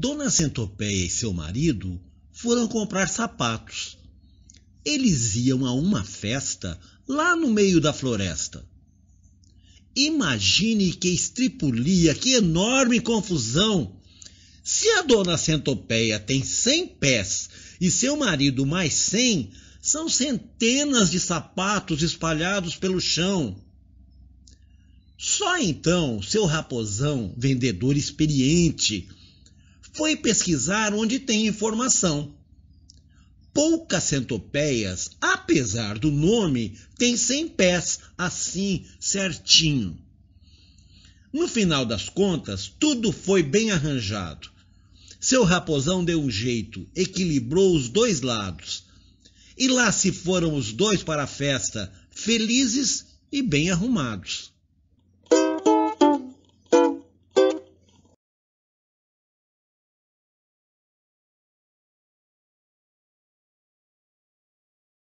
Dona Centopeia e seu marido foram comprar sapatos. Eles iam a uma festa lá no meio da floresta. Imagine que estripulia, que enorme confusão! Se a dona Centopeia tem cem pés e seu marido mais cem, são centenas de sapatos espalhados pelo chão. Só então seu raposão, vendedor experiente, foi pesquisar onde tem informação. Poucas centopeias, apesar do nome, têm 100 pés, assim, certinho. No final das contas, tudo foi bem arranjado. Seu raposão deu um jeito, equilibrou os dois lados. E lá se foram os dois para a festa, felizes e bem arrumados.